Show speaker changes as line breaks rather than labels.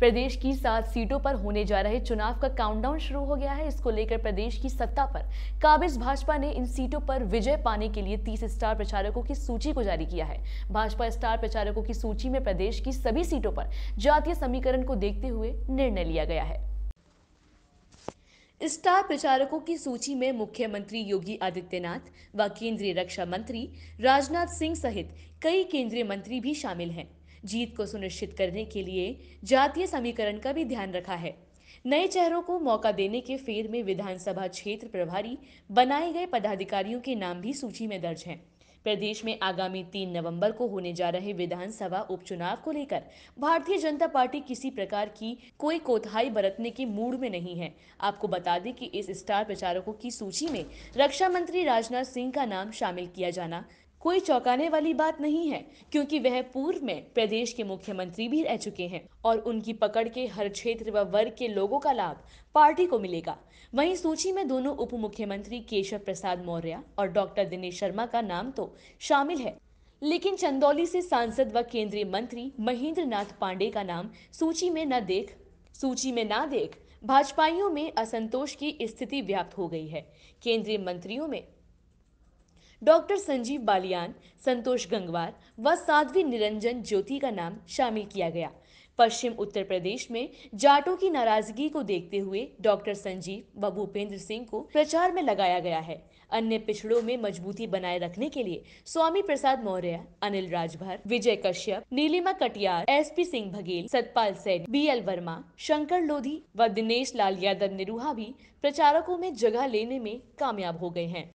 प्रदेश की सात सीटों पर होने जा रहे चुनाव का काउंटडाउन शुरू हो गया है इसको लेकर प्रदेश की सत्ता पर काबिज भाजपा ने इन सीटों पर विजय पाने के लिए तीस स्टार प्रचारकों की सूची को जारी किया है भाजपा स्टार प्रचारकों की सूची में प्रदेश की सभी सीटों पर जातीय समीकरण को देखते हुए निर्णय लिया गया है स्टार प्रचारकों की सूची में मुख्यमंत्री योगी आदित्यनाथ व केंद्रीय रक्षा मंत्री राजनाथ सिंह सहित कई केंद्रीय मंत्री भी शामिल हैं जीत को सुनिश्चित करने के लिए जातीय समीकरण का भी ध्यान रखा है नए चेहरों को मौका देने के फेर में विधानसभा क्षेत्र प्रभारी बनाए गए पदाधिकारियों के नाम भी सूची में दर्ज हैं प्रदेश में आगामी तीन नवंबर को होने जा रहे विधानसभा उपचुनाव को लेकर भारतीय जनता पार्टी किसी प्रकार की कोई कोताही बरतने के मूड में नहीं है आपको बता दें कि इस स्टार प्रचारकों की सूची में रक्षा मंत्री राजनाथ सिंह का नाम शामिल किया जाना कोई चौंकाने वाली बात नहीं है क्योंकि वह पूर्व में प्रदेश के मुख्यमंत्री भी रह चुके हैं और उनकी पकड़ के हर क्षेत्र व वर्ग के लोगों का लाभ पार्टी को मिलेगा वहीं सूची में दोनों उप मुख्यमंत्री केशव प्रसाद मौर्य और डॉक्टर दिनेश शर्मा का नाम तो शामिल है लेकिन चंदौली से सांसद व केंद्रीय मंत्री महेंद्र नाथ पांडे का नाम सूची में न देख सूची में ना देख भाजपाइयों में असंतोष की स्थिति व्याप्त हो गई है केंद्रीय मंत्रियों में डॉक्टर संजीव बालियान संतोष गंगवार व साध्वी निरंजन ज्योति का नाम शामिल किया गया पश्चिम उत्तर प्रदेश में जाटों की नाराजगी को देखते हुए डॉक्टर संजीव व भूपेंद्र सिंह को प्रचार में लगाया गया है अन्य पिछड़ों में मजबूती बनाए रखने के लिए Swami Prasad Maurya Anil Rajbhar Vijay Kashyap Neelima Katiyar S P Singh Baghel Satpal Sain B L Verma Shankar Lodhi व दिनेश लाल यादव निरूहा भी प्रचारकों में जगह लेने में कामयाब हो गए हैं